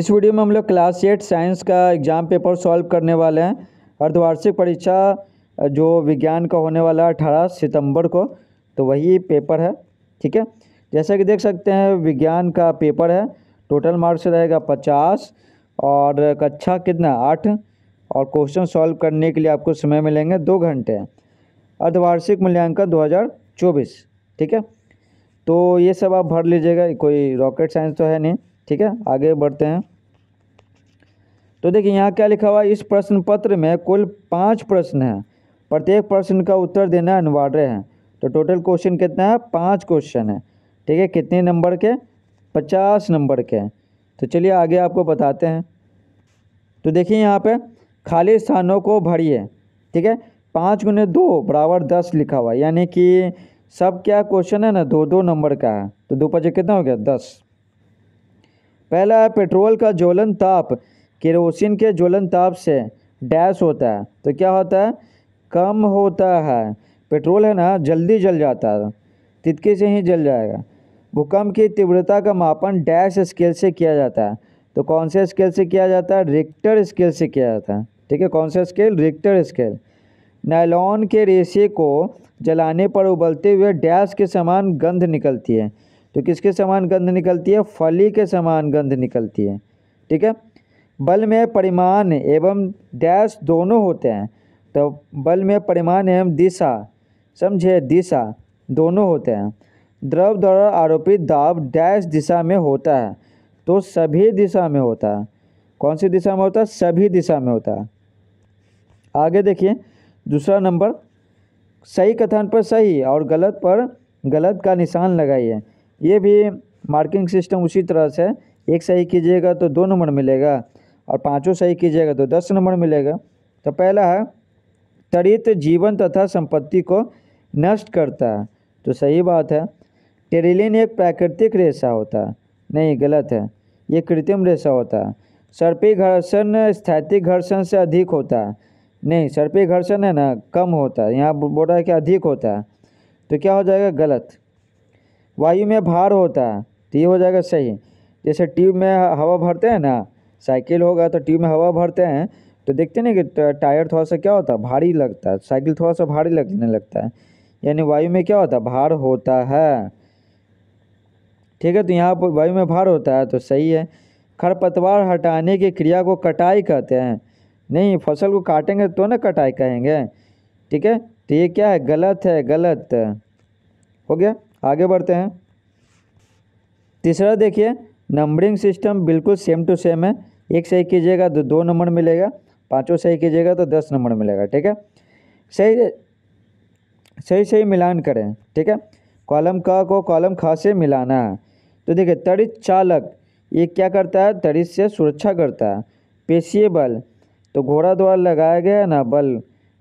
इस वीडियो में हम लोग क्लास एट साइंस का एग्ज़ाम पेपर सॉल्व करने वाले हैं अर्धवार्षिक परीक्षा जो विज्ञान का होने वाला है अठारह सितंबर को तो वही पेपर है ठीक है जैसा कि देख सकते हैं विज्ञान का पेपर है टोटल मार्क्स रहेगा पचास और कक्षा कितना आठ और क्वेश्चन सॉल्व करने के लिए आपको समय मिलेंगे दो घंटे अर्धवार्षिक मूल्यांकन चौबीस ठीक है तो ये सब आप भर लीजिएगा कोई रॉकेट साइंस तो है नहीं ठीक है आगे बढ़ते हैं तो देखिए यहाँ क्या लिखा हुआ है इस प्रश्न पत्र में कुल पाँच प्रश्न हैं प्रत्येक प्रश्न का उत्तर देना अनिवार्य है तो टोटल क्वेश्चन कितना है पाँच क्वेश्चन है ठीक है कितने नंबर के पचास नंबर के हैं तो चलिए आगे आपको बताते हैं तो देखिए यहाँ पे खाली स्थानों को भरिए ठीक है पाँच गुने दो बराबर दस लिखा हुआ यानी कि सब क्या क्वेश्चन है ना दो दो नंबर का है तो दो पचे कितना हो गया दस पहला है पेट्रोल का ज्वलन ताप केरोसिन के ज्वलन ताप से डैश होता है तो क्या होता है कम होता है पेट्रोल है ना जल्दी जल जाता है तितके से ही जल जाएगा भूकंप की तीव्रता का मापन डैश स्केल से किया जाता है तो कौन से स्केल से किया जाता है रिक्टर स्केल से किया जाता है ठीक है कौन सा स्केल रिक्टर स्केल नायलॉन के रेशे को जलाने पर उबलते हुए डैश के समान गंध निकलती है तो किसके समान गंध निकलती है फली के समान गंध निकलती है ठीक है बल में परिमाण एवं डैश दोनों होते हैं तो बल में परिमाण एवं दिशा समझे दिशा दोनों होते हैं द्रव द्वारा आरोपित दाब डैश दिशा में होता है तो सभी दिशा में होता है कौन सी दिशा में होता है सभी दिशा में होता है आगे देखिए दूसरा नंबर सही कथन पर सही और गलत पर गलत का निशान लगाइए ये भी मार्किंग सिस्टम उसी तरह से एक सही कीजिएगा तो दो नंबर मिलेगा और पाँचों सही कीजिएगा तो दस नंबर मिलेगा तो पहला है त्वरित जीवन तथा संपत्ति को नष्ट करता है तो सही बात है टेरिलिन एक प्राकृतिक रेशा होता है नहीं गलत है ये कृत्रिम रेशा होता है सर्पी घर्षण स्थैतिक घर्षण से अधिक होता है नहीं सर्पी घर्षण है ना कम होता है यहाँ बोल रहा है कि अधिक होता है तो क्या हो जाएगा गलत वायु में भार होता है तो ये हो जाएगा सही जैसे ट्यूब में हवा भरते हैं ना साइकिल होगा तो ट्यूब में हवा भरते हैं तो देखते ना कि टायर थोड़ा सा क्या होता है भारी लगता है साइकिल थोड़ा सा भारी लगने लगता है यानी वायु में क्या होता है भार होता है ठीक है तो यहाँ पर वायु में भार होता है तो सही है खरपतवार हटाने की क्रिया को कटाई कहते हैं नहीं फसल को काटेंगे तो ना कटाई कहेंगे ठीक है तो ये क्या है गलत है गलत हो गया आगे बढ़ते हैं तीसरा देखिए नंबरिंग सिस्टम बिल्कुल सेम टू सेम है एक सही कीजिएगा तो दो नंबर मिलेगा पाँचों सही कीजिएगा तो दस नंबर मिलेगा ठीक है सही सही सही मिलान करें ठीक है कॉलम क को कॉलम ख से मिलाना तो देखिए तड़ित चालक ये क्या करता है तड़ित से सुरक्षा करता है पेशीय बल तो घोड़ा द्वारा लगाया गया ना बल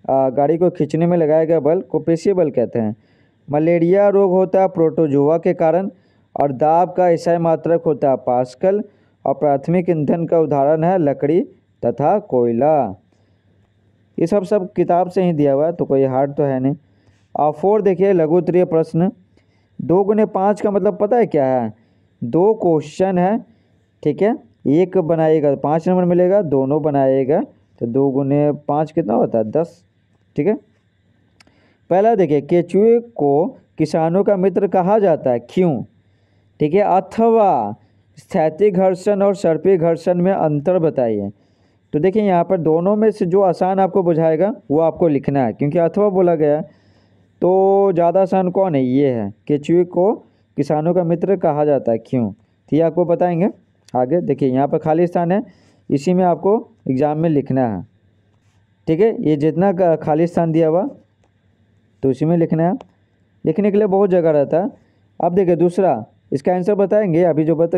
आ, गाड़ी को खींचने में लगाया गया बल को पेशीय बल कहते हैं मलेरिया रोग होता है प्रोटोजोआ के कारण और दाब का ईसाई मात्रक होता है पास्कल और प्राथमिक ईंधन का उदाहरण है लकड़ी तथा कोयला ये सब सब किताब से ही दिया हुआ है तो कोई हार्ड तो है नहीं और फोर देखिए लघु उत्तरीय प्रश्न दो गुने पाँच का मतलब पता है क्या है दो क्वेश्चन है ठीक है एक बनाएगा तो पाँच नंबर मिलेगा दोनों बनाएगा तो दो गुने पाँच कितना होता है दस ठीक है पहला देखिए केचुए को किसानों का मित्र कहा जाता है क्यों ठीक है अथवा स्थैतिक घर्षण और सर्पी घर्षण में अंतर बताइए तो देखिए यहाँ पर दोनों में से जो आसान आपको बुझाएगा वो आपको लिखना है क्योंकि अथवा बोला गया है तो ज़्यादा आसान कौन है ये है केचुए को किसानों का मित्र कहा जाता है क्यों तो ये आपको बताएंगे आगे देखिए यहाँ पर खाली स्थान है इसी में आपको एग्ज़ाम में लिखना है ठीक है ये जितना खाली स्थान दिया हुआ तो उसी में लिखना है लिखने के लिए बहुत जगह रहता है अब देखिए दूसरा इसका आंसर बताएंगे अभी जो बता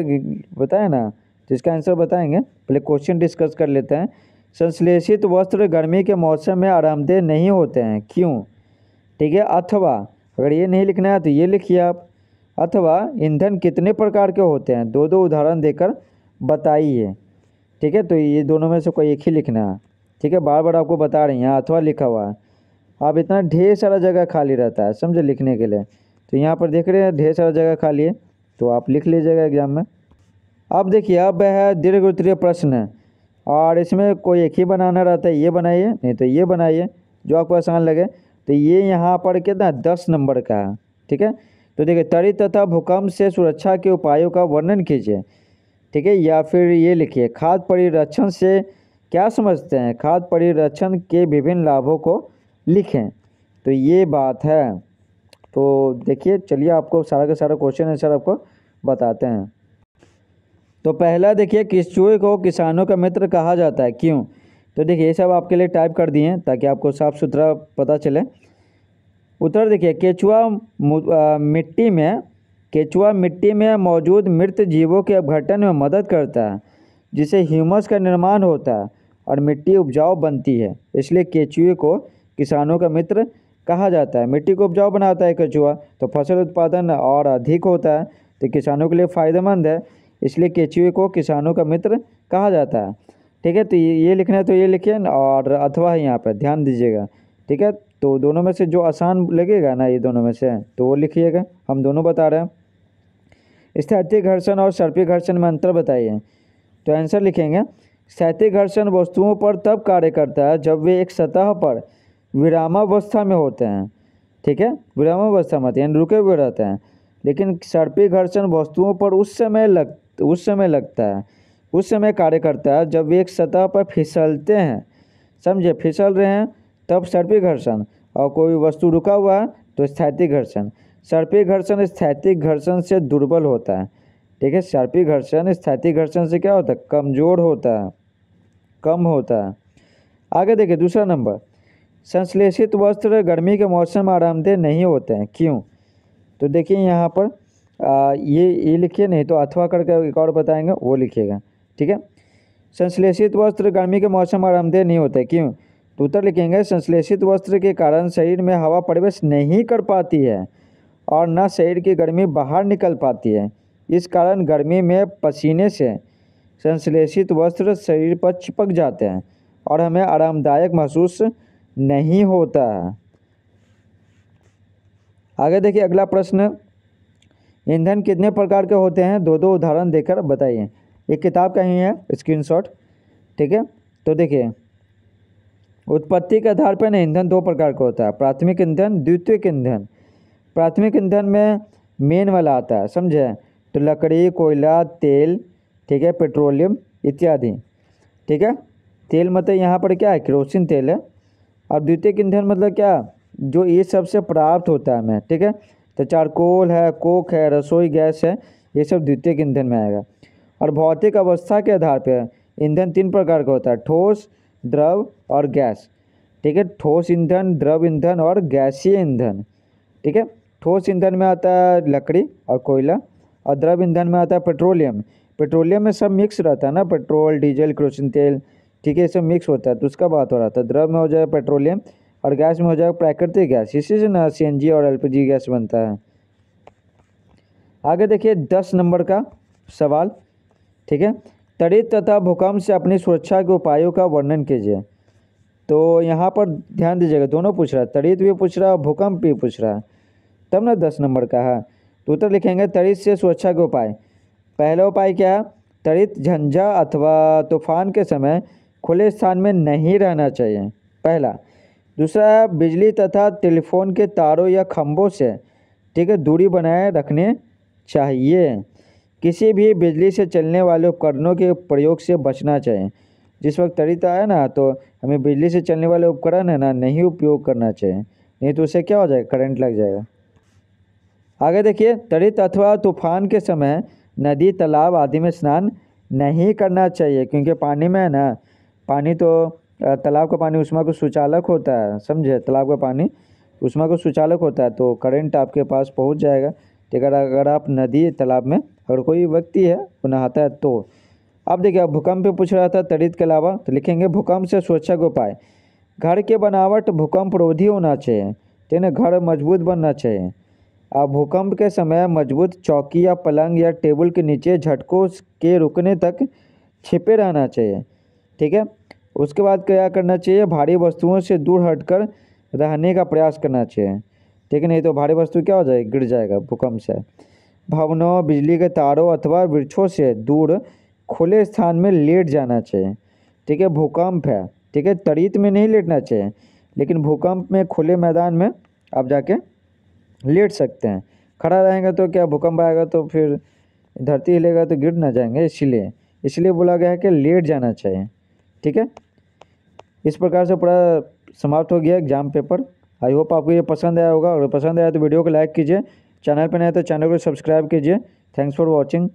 बताया ना तो इसका आंसर बताएंगे पहले क्वेश्चन डिस्कस कर लेते हैं संश्लेषित वस्त्र गर्मी के मौसम में आरामदेह नहीं होते हैं क्यों ठीक है अथवा अगर ये नहीं लिखना है तो ये लिखिए आप अथवा ईंधन कितने प्रकार के होते हैं दो दो उदाहरण देकर बताइए ठीक है तो ये दोनों में से कोई एक ही लिखना है ठीक है बार बार आपको बता रही हैं अथवा लिखा हुआ है अब इतना ढेर सारा जगह खाली रहता है समझे लिखने के लिए तो यहाँ पर देख रहे हैं ढेर सारा जगह खाली है तो आप लिख लीजिएगा एग्जाम में अब देखिए अब है दीर्घ उत्तरीय प्रश्न और इसमें कोई एक ही बनाना रहता है ये बनाइए नहीं तो ये बनाइए जो आपको आसान लगे तो ये यहाँ पर कितना दस नंबर का है ठीक है तो देखिए तरी तथा भूकंप से सुरक्षा के उपायों का वर्णन कीजिए ठीक है या फिर ये लिखिए खाद्य परिरक्षण से क्या समझते हैं खाद्य परिरक्षण के विभिन्न लाभों को लिखें तो ये बात है तो देखिए चलिए आपको सारा का सारा क्वेश्चन आंसर आपको बताते हैं तो पहला देखिए किस चूहे को किसानों का मित्र कहा जाता है क्यों तो देखिए ये सब आपके लिए टाइप कर दिए हैं ताकि आपको साफ़ सुथरा पता चले उत्तर देखिए केचुआ मिट्टी में केचुआ मिट्टी में मौजूद मृत जीवों के अपघटन में मदद करता है जिससे ह्यूमस का निर्माण होता है और मिट्टी उपजाऊ बनती है इसलिए केचुए को किसानों का मित्र कहा जाता है मिट्टी को उपजाऊ बनाता है केचुआ तो फसल उत्पादन और अधिक होता है तो किसानों के लिए फ़ायदेमंद है इसलिए केचुए को किसानों का मित्र कहा जाता है ठीक है तो ये लिखना है तो ये लिखिए और अथवा यहाँ पर ध्यान दीजिएगा ठीक है तो दोनों में से जो आसान लगेगा ना ये दोनों में से तो वो लिखिएगा हम दोनों बता रहे हैं स्थैतिक घर्षण और सर्पी घर्षण में अंतर बताइए तो आंसर लिखेंगे स्थैतिक घर्षण वस्तुओं पर तब कार्य करता है जब वे एक सतह पर विरामावस्था में होते हैं ठीक है विरामावस्था में हैं यानी रुके हुए रहते हैं लेकिन सर्पी घर्षण वस्तुओं पर उस समय लग उस समय लगता है उस समय कार्य करता है जब वे एक सतह पर फिसलते हैं समझे फिसल रहे हैं तब सर्पी घर्षण और कोई वस्तु रुका हुआ है तो स्थैतिक घर्षण सर्पी घर्षण स्थैतिक घर्षण से दुर्बल होता है ठीक है सर्पी घर्षण स्थैतिक घर्षण से क्या होता है कमज़ोर होता है कम होता है आगे देखिए दूसरा नंबर संश्लेषित वस्त्र गर्मी के मौसम आरामदेह नहीं होते हैं क्यों तो देखिए यहाँ पर आ, ये ये लिखिए नहीं तो अथवा करके एक और बताएंगे वो लिखिएगा ठीक है संश्लेषित वस्त्र गर्मी के मौसम आरामदेह नहीं होते क्यों तो उत्तर लिखेंगे संश्लेषित वस्त्र के कारण शरीर में हवा प्रवेश नहीं कर पाती है और न शरीर की गर्मी बाहर निकल पाती है इस कारण गर्मी में पसीने से संश्लेषित वस्त्र शरीर पर चिपक जाते हैं और हमें आरामदायक महसूस नहीं होता आगे देखिए अगला प्रश्न ईंधन कितने प्रकार के होते हैं दो दो उदाहरण देकर बताइए एक किताब का ही है स्क्रीनशॉट ठीक है तो देखिए उत्पत्ति के आधार पर ईंधन दो प्रकार का होता है प्राथमिक ईंधन द्वितीयक ईंधन प्राथमिक ईंधन में मेन वाला आता है समझे तो लकड़ी कोयला तेल ठीक है पेट्रोलियम इत्यादि ठीक है तेल मतलब यहाँ पर क्या है क्रोसिन तेल है अब द्वितीय ईंधन मतलब क्या जो ये सबसे प्राप्त होता है हमें ठीक है तो चारकोल है कोक है रसोई गैस है ये सब द्वितीय ईंधन में आएगा और भौतिक अवस्था के आधार पर ईंधन तीन प्रकार का होता है ठोस द्रव और गैस ठीक है ठोस ईंधन द्रव ईंधन और गैसीय ईंधन ठीक है ठोस ईंधन में आता है लकड़ी और कोयला और द्रव ईंधन में आता है पेट्रोलियम पेट्रोलियम में सब मिक्स रहता है ना पेट्रोल डीजल क्रोसिन तेल ठीक है इसे मिक्स होता है तो उसका बात हो रहा था द्रव में हो जाएगा पेट्रोलियम और गैस में हो जाएगा प्राकृतिक गैस इसी से ना सी और एल गैस बनता है आगे देखिए दस नंबर का सवाल ठीक है तड़ित तथा भूकंप से अपनी सुरक्षा के उपायों का वर्णन कीजिए तो यहाँ पर ध्यान दीजिएगा दोनों पूछ रहा है तड़ित भी पूछ रहा है भूकंप भी पूछ रहा है तब ना दस नंबर का है तो उत्तर लिखेंगे तड़ित से सुरक्षा के उपाय पहला उपाय क्या है तड़ित झंझा अथवा तूफान के समय खुले स्थान में नहीं रहना चाहिए पहला दूसरा बिजली तथा टेलीफोन के तारों या खंभों से ठीक है दूरी बनाए रखने चाहिए किसी भी बिजली से चलने वाले उपकरणों के प्रयोग से बचना चाहिए जिस वक्त तरीत आए ना तो हमें बिजली से चलने वाले उपकरण है ना नहीं उपयोग करना चाहिए नहीं तो उसे क्या हो जाएगा करंट लग जाएगा आगे देखिए तरित अथवा तूफान के समय नदी तालाब आदि में स्नान नहीं करना चाहिए क्योंकि पानी में है ना पानी तो तालाब का पानी उष्मा को सुचालक होता है समझे तालाब का पानी उष्मा को सुचालक होता है तो करंट आपके पास पहुंच जाएगा ठीक है अगर आप नदी तालाब में अगर कोई व्यक्ति है वो नहाता है तो अब देखिए आप भूकंप पे पूछ रहा था तड़ित के अलावा तो लिखेंगे भूकंप से सुरक्षा के उपाय घर के बनावट भूकंप रोधी होना चाहिए ठीक है ना घर मजबूत बनना चाहिए आप भूकंप के समय मजबूत चौकी या पलंग या टेबल के नीचे झटकों के रुकने तक छिपे रहना चाहिए ठीक है उसके बाद क्या करना चाहिए भारी वस्तुओं से दूर हटकर रहने का प्रयास करना चाहिए ठीक है नहीं तो भारी वस्तु क्या हो जाएगी गिर जाएगा भूकंप से भवनों बिजली के तारों अथवा वृक्षों से दूर खुले स्थान में लेट जाना चाहिए ठीक है भूकंप है ठीक है तरीत में नहीं लेटना चाहिए लेकिन भूकंप में खुले मैदान में आप जाके लेट सकते हैं खड़ा रहेंगे तो क्या भूकंप आएगा तो फिर धरती हिलेगा तो गिर ना जाएंगे इसलिए इसलिए बोला गया है कि लेट जाना चाहिए ठीक है इस प्रकार से पूरा समाप्त हो गया एग्जाम पेपर आई होप आपको ये पसंद आया होगा और पसंद आया तो वीडियो को लाइक कीजिए चैनल पर नए तो चैनल को सब्सक्राइब कीजिए थैंक्स फॉर वॉचिंग